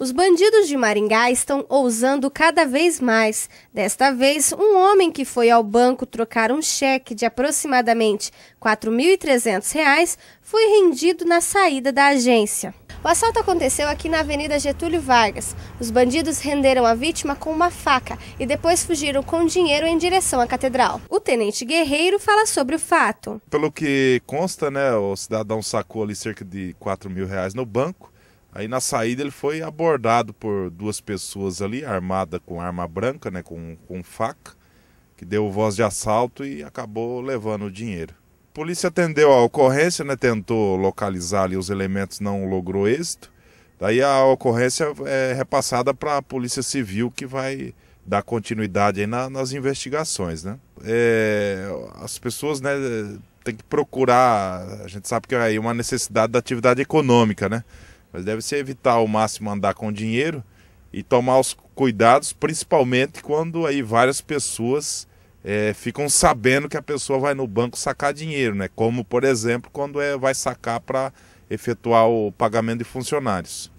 Os bandidos de Maringá estão ousando cada vez mais. Desta vez, um homem que foi ao banco trocar um cheque de aproximadamente R$ 4.300 foi rendido na saída da agência. O assalto aconteceu aqui na Avenida Getúlio Vargas. Os bandidos renderam a vítima com uma faca e depois fugiram com dinheiro em direção à catedral. O tenente Guerreiro fala sobre o fato. Pelo que consta, né, o cidadão sacou ali cerca de R$ mil reais no banco Aí na saída ele foi abordado por duas pessoas ali, armada com arma branca, né, com, com faca, que deu voz de assalto e acabou levando o dinheiro. A polícia atendeu a ocorrência, né, tentou localizar ali os elementos, não logrou êxito. Daí a ocorrência é repassada para a Polícia Civil, que vai dar continuidade aí na, nas investigações, né? É, as pessoas, né, tem que procurar, a gente sabe que é uma necessidade da atividade econômica, né? Mas deve-se evitar ao máximo andar com dinheiro e tomar os cuidados, principalmente quando aí várias pessoas é, ficam sabendo que a pessoa vai no banco sacar dinheiro, né? Como, por exemplo, quando é, vai sacar para efetuar o pagamento de funcionários.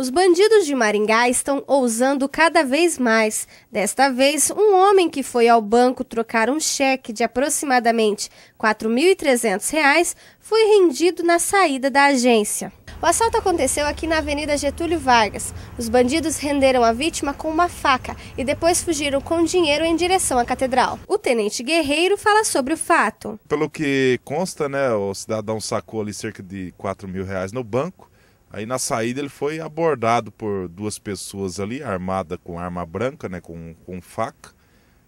Os bandidos de Maringá estão ousando cada vez mais. Desta vez, um homem que foi ao banco trocar um cheque de aproximadamente R$ 4.300 foi rendido na saída da agência. O assalto aconteceu aqui na Avenida Getúlio Vargas. Os bandidos renderam a vítima com uma faca e depois fugiram com dinheiro em direção à catedral. O tenente Guerreiro fala sobre o fato. Pelo que consta, né, o cidadão sacou ali cerca de R$ mil reais no banco Aí na saída ele foi abordado por duas pessoas ali, armada com arma branca, né, com, com faca,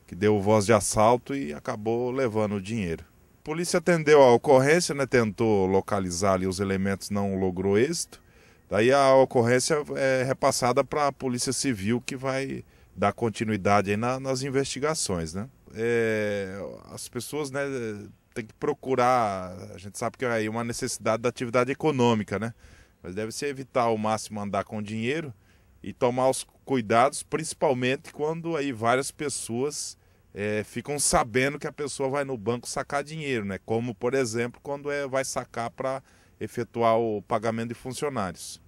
que deu voz de assalto e acabou levando o dinheiro. A polícia atendeu a ocorrência, né, tentou localizar ali os elementos, não logrou êxito. Daí a ocorrência é repassada para a Polícia Civil, que vai dar continuidade aí na, nas investigações, né? É, as pessoas, né, tem que procurar, a gente sabe que é uma necessidade da atividade econômica, né? Mas deve-se evitar ao máximo andar com dinheiro e tomar os cuidados, principalmente quando aí várias pessoas é, ficam sabendo que a pessoa vai no banco sacar dinheiro, né? Como, por exemplo, quando é, vai sacar para efetuar o pagamento de funcionários.